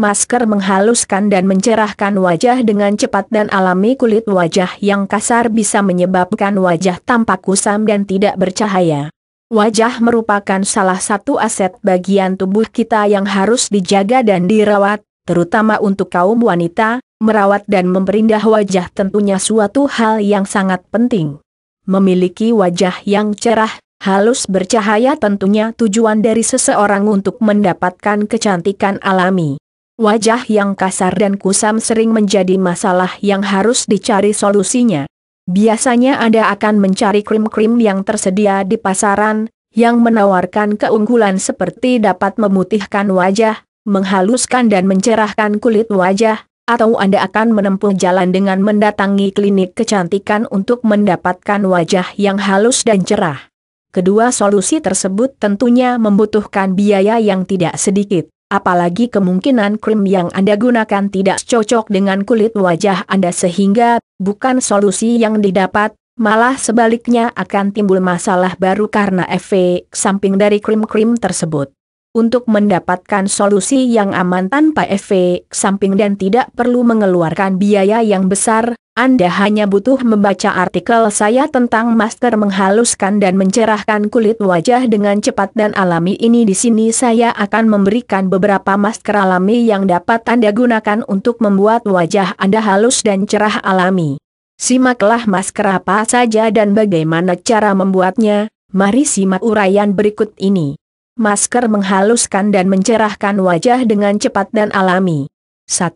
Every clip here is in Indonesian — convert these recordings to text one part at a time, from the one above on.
masker menghaluskan dan mencerahkan wajah dengan cepat dan alami kulit wajah yang kasar bisa menyebabkan wajah tampak kusam dan tidak bercahaya. Wajah merupakan salah satu aset bagian tubuh kita yang harus dijaga dan dirawat, terutama untuk kaum wanita, merawat dan memperindah wajah tentunya suatu hal yang sangat penting. Memiliki wajah yang cerah, halus bercahaya tentunya tujuan dari seseorang untuk mendapatkan kecantikan alami. Wajah yang kasar dan kusam sering menjadi masalah yang harus dicari solusinya. Biasanya Anda akan mencari krim-krim yang tersedia di pasaran, yang menawarkan keunggulan seperti dapat memutihkan wajah, menghaluskan dan mencerahkan kulit wajah, atau Anda akan menempuh jalan dengan mendatangi klinik kecantikan untuk mendapatkan wajah yang halus dan cerah. Kedua solusi tersebut tentunya membutuhkan biaya yang tidak sedikit. Apalagi kemungkinan krim yang Anda gunakan tidak cocok dengan kulit wajah Anda sehingga bukan solusi yang didapat, malah sebaliknya akan timbul masalah baru karena efek samping dari krim-krim tersebut. Untuk mendapatkan solusi yang aman tanpa efek samping dan tidak perlu mengeluarkan biaya yang besar, anda hanya butuh membaca artikel saya tentang masker menghaluskan dan mencerahkan kulit wajah dengan cepat dan alami ini di sini saya akan memberikan beberapa masker alami yang dapat Anda gunakan untuk membuat wajah Anda halus dan cerah alami. Simaklah masker apa saja dan bagaimana cara membuatnya, mari simak uraian berikut ini. Masker menghaluskan dan mencerahkan wajah dengan cepat dan alami. 1.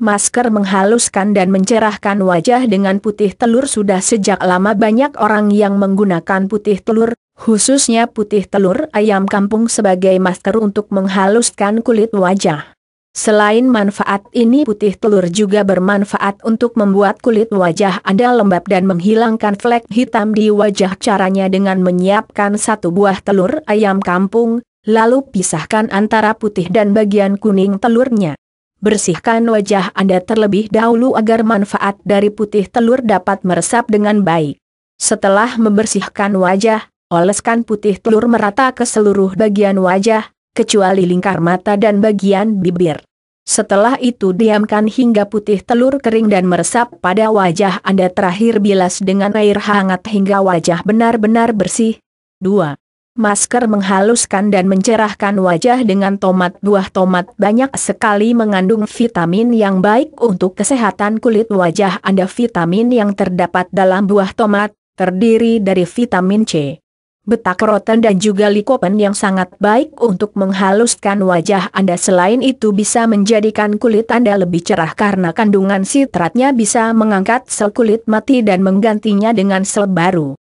Masker menghaluskan dan mencerahkan wajah dengan putih telur sudah sejak lama banyak orang yang menggunakan putih telur, khususnya putih telur ayam kampung sebagai masker untuk menghaluskan kulit wajah. Selain manfaat ini putih telur juga bermanfaat untuk membuat kulit wajah Anda lembab dan menghilangkan flek hitam di wajah caranya dengan menyiapkan satu buah telur ayam kampung, lalu pisahkan antara putih dan bagian kuning telurnya. Bersihkan wajah Anda terlebih dahulu agar manfaat dari putih telur dapat meresap dengan baik. Setelah membersihkan wajah, oleskan putih telur merata ke seluruh bagian wajah, kecuali lingkar mata dan bagian bibir. Setelah itu diamkan hingga putih telur kering dan meresap pada wajah Anda terakhir bilas dengan air hangat hingga wajah benar-benar bersih. 2. Masker menghaluskan dan mencerahkan wajah dengan tomat buah tomat banyak sekali mengandung vitamin yang baik untuk kesehatan kulit wajah Anda. Vitamin yang terdapat dalam buah tomat terdiri dari vitamin C, beta dan juga likopen yang sangat baik untuk menghaluskan wajah Anda. Selain itu bisa menjadikan kulit Anda lebih cerah karena kandungan sitratnya bisa mengangkat sel kulit mati dan menggantinya dengan sel baru.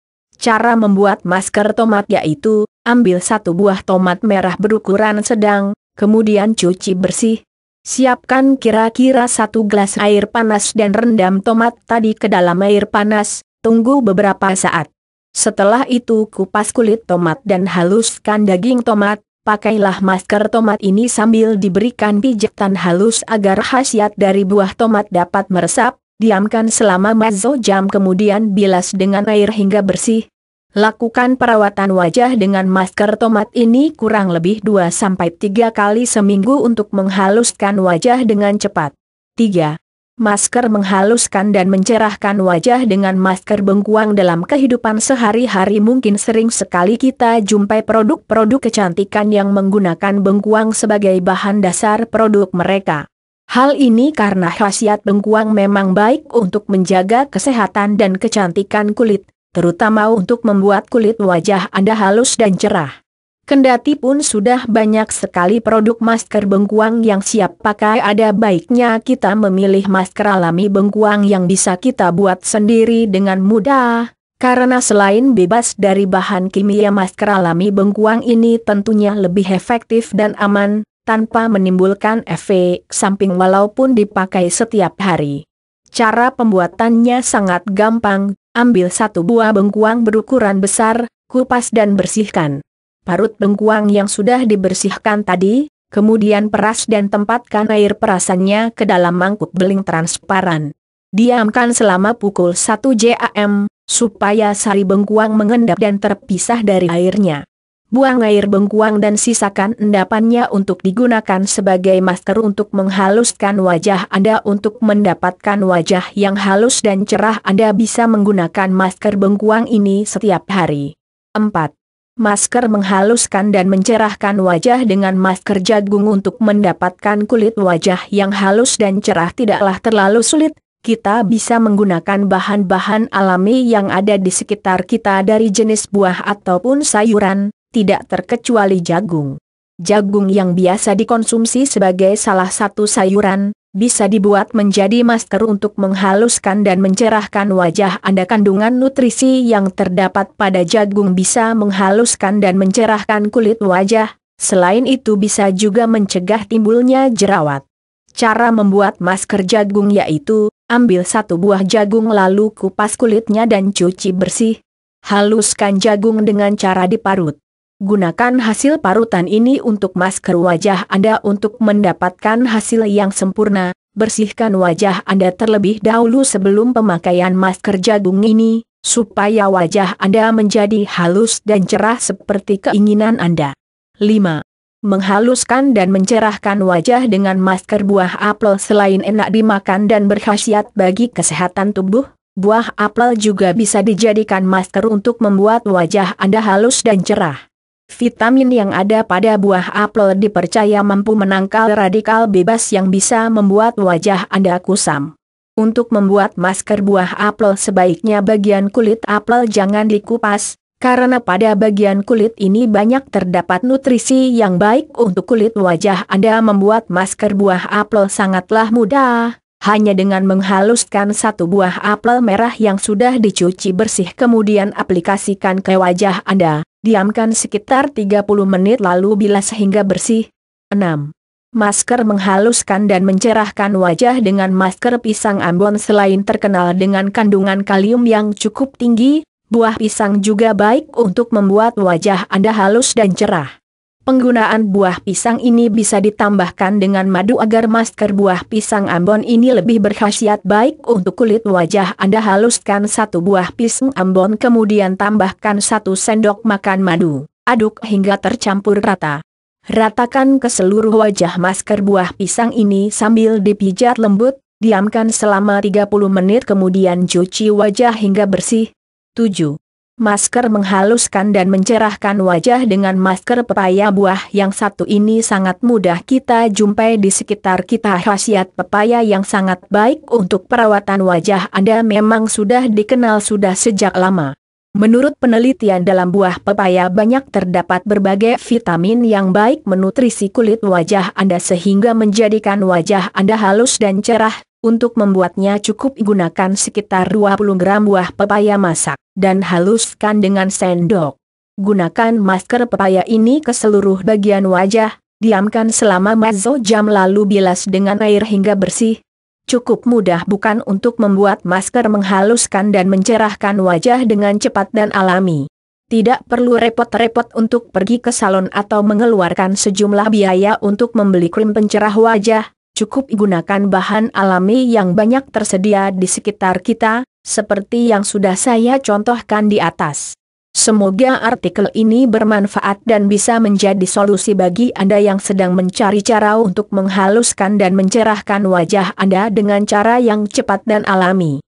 Cara membuat masker tomat yaitu, ambil satu buah tomat merah berukuran sedang, kemudian cuci bersih. Siapkan kira-kira satu gelas air panas dan rendam tomat tadi ke dalam air panas, tunggu beberapa saat. Setelah itu kupas kulit tomat dan haluskan daging tomat, pakailah masker tomat ini sambil diberikan pijatan halus agar khasiat dari buah tomat dapat meresap, diamkan selama mazo jam kemudian bilas dengan air hingga bersih, Lakukan perawatan wajah dengan masker tomat ini kurang lebih 2-3 kali seminggu untuk menghaluskan wajah dengan cepat. 3. Masker menghaluskan dan mencerahkan wajah dengan masker bengkuang dalam kehidupan sehari-hari mungkin sering sekali kita jumpai produk-produk kecantikan yang menggunakan bengkuang sebagai bahan dasar produk mereka. Hal ini karena khasiat bengkuang memang baik untuk menjaga kesehatan dan kecantikan kulit, terutama untuk membuat kulit wajah Anda halus dan cerah. Kendati pun sudah banyak sekali produk masker bengkuang yang siap pakai ada baiknya kita memilih masker alami bengkuang yang bisa kita buat sendiri dengan mudah. Karena selain bebas dari bahan kimia masker alami bengkuang ini tentunya lebih efektif dan aman, tanpa menimbulkan efek samping walaupun dipakai setiap hari. Cara pembuatannya sangat gampang, ambil satu buah bengkuang berukuran besar, kupas dan bersihkan. Parut bengkuang yang sudah dibersihkan tadi, kemudian peras dan tempatkan air perasannya ke dalam mangkuk beling transparan. Diamkan selama pukul 1 JAM, supaya sari bengkuang mengendap dan terpisah dari airnya buang air bengkuang dan sisakan endapannya untuk digunakan sebagai masker untuk menghaluskan wajah Anda untuk mendapatkan wajah yang halus dan cerah Anda bisa menggunakan masker bengkuang ini setiap hari. 4. Masker menghaluskan dan mencerahkan wajah dengan masker jagung untuk mendapatkan kulit wajah yang halus dan cerah tidaklah terlalu sulit, kita bisa menggunakan bahan-bahan alami yang ada di sekitar kita dari jenis buah ataupun sayuran, tidak terkecuali jagung. Jagung yang biasa dikonsumsi sebagai salah satu sayuran, bisa dibuat menjadi masker untuk menghaluskan dan mencerahkan wajah Anda. Kandungan nutrisi yang terdapat pada jagung bisa menghaluskan dan mencerahkan kulit wajah, selain itu bisa juga mencegah timbulnya jerawat. Cara membuat masker jagung yaitu, ambil satu buah jagung lalu kupas kulitnya dan cuci bersih. Haluskan jagung dengan cara diparut. Gunakan hasil parutan ini untuk masker wajah Anda untuk mendapatkan hasil yang sempurna. Bersihkan wajah Anda terlebih dahulu sebelum pemakaian masker jagung ini, supaya wajah Anda menjadi halus dan cerah seperti keinginan Anda. 5. Menghaluskan dan mencerahkan wajah dengan masker buah apel selain enak dimakan dan berkhasiat bagi kesehatan tubuh, buah apel juga bisa dijadikan masker untuk membuat wajah Anda halus dan cerah. Vitamin yang ada pada buah apel dipercaya mampu menangkal radikal bebas yang bisa membuat wajah Anda kusam. Untuk membuat masker buah apel sebaiknya bagian kulit apel jangan dikupas, karena pada bagian kulit ini banyak terdapat nutrisi yang baik untuk kulit wajah Anda membuat masker buah apel sangatlah mudah. Hanya dengan menghaluskan satu buah apel merah yang sudah dicuci bersih kemudian aplikasikan ke wajah Anda diamkan sekitar 30 menit lalu bilas sehingga bersih. 6. Masker menghaluskan dan mencerahkan wajah dengan masker pisang Ambon selain terkenal dengan kandungan kalium yang cukup tinggi, buah pisang juga baik untuk membuat wajah Anda halus dan cerah. Penggunaan buah pisang ini bisa ditambahkan dengan madu agar masker buah pisang Ambon ini lebih berkhasiat baik untuk kulit wajah Anda haluskan satu buah pisang Ambon kemudian tambahkan satu sendok makan madu, aduk hingga tercampur rata. Ratakan ke seluruh wajah masker buah pisang ini sambil dipijat lembut, diamkan selama 30 menit kemudian cuci wajah hingga bersih. 7. Masker menghaluskan dan mencerahkan wajah dengan masker pepaya buah yang satu ini sangat mudah kita jumpai di sekitar kita. Khasiat pepaya yang sangat baik untuk perawatan wajah Anda memang sudah dikenal sudah sejak lama. Menurut penelitian dalam buah pepaya banyak terdapat berbagai vitamin yang baik menutrisi kulit wajah Anda sehingga menjadikan wajah Anda halus dan cerah. Untuk membuatnya cukup gunakan sekitar 20 gram buah pepaya masak dan haluskan dengan sendok. Gunakan masker pepaya ini ke seluruh bagian wajah, diamkan selama mazo jam lalu bilas dengan air hingga bersih. Cukup mudah bukan untuk membuat masker menghaluskan dan mencerahkan wajah dengan cepat dan alami. Tidak perlu repot-repot untuk pergi ke salon atau mengeluarkan sejumlah biaya untuk membeli krim pencerah wajah, cukup gunakan bahan alami yang banyak tersedia di sekitar kita, seperti yang sudah saya contohkan di atas. Semoga artikel ini bermanfaat dan bisa menjadi solusi bagi Anda yang sedang mencari cara untuk menghaluskan dan mencerahkan wajah Anda dengan cara yang cepat dan alami.